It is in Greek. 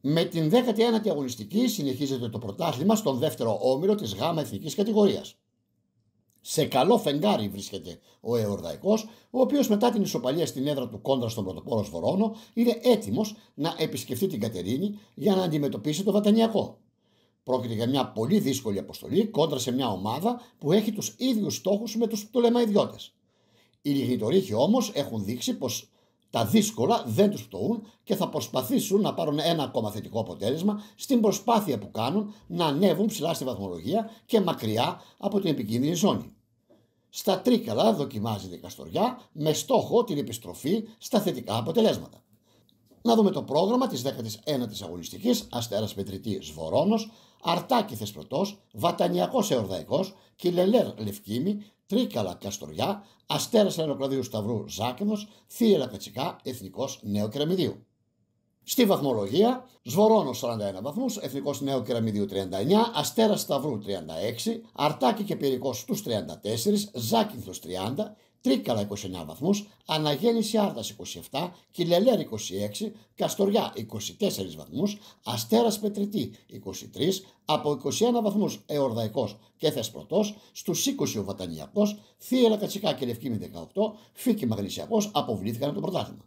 Με την 19η αγωνιστική συνεχίζεται το πρωτάθλημα στον δεύτερο όμιλο της ΓΑΜΑ εθνικής κατηγορίας. Σε καλό φεγγάρι βρίσκεται ο Εορδαϊκός, ο οποίος μετά την ισοπαλία στην έδρα του κόντρα στον πρωτοπόρο Σβορώνο είναι έτοιμος να επισκεφτεί την Κατερίνη για να αντιμετωπίσει το Βατανιακό. Πρόκειται για μια πολύ δύσκολη αποστολή κόντρα σε μια ομάδα που έχει τους ίδιους στόχους με τους Πτωλεμαϊδιώτε. Οι λιγνητορίχοι όμως έχουν δείξει πως τα δύσκολα δεν τους πτωούν και θα προσπαθήσουν να πάρουν ένα ακόμα θετικό αποτέλεσμα στην προσπάθεια που κάνουν να ανέβουν ψηλά στη βαθμολογία και μακριά από την επικίνδυνη ζώνη. Στα τρίκαλα δοκιμάζεται η Καστοριά με στόχο την επιστροφή στα θετικά αποτελέσματα. Να δούμε το πρόγραμμα της 19ης αγωνιστικής Αστέρας Πετρητή Σβορώνος, Αρτάκη Θεσπρωτός, Βατανιακός Εορδαϊκός, Κιλελέρ Λευκίμη, Τρίκαλα Καστοριά, Αστέρας Λανοκλαδίου Σταυρού Ζάκυνο, Θύελα Κατσικά, Εθνικό Νέο Κεραμιδίου. Στη βαθμολογία, Σβορώνο 41 βαθμούς, Εθνικός Νέο Κεραμιδίου 39, Αστέρας Σταυρού 36, Αρτάκη και Πυρικός στου 34, Ζάκυνθο 30, Τρίκαλα 29 βαθμού, Αναγέννηση Άρτα 27, Κιλελέρ 26, Καστοριά 24 βαθμούς, Αστέρας Πετριτή 23, από 21 βαθμούς Εορδαϊκός και Θεσπρωτός, στους 20 ο Βατανιακός, Θύελα Κατσικά και Λευκήμη 18, Φίκη Μαγνησιακός αποβλήθηκαν το πρωτάθλημα.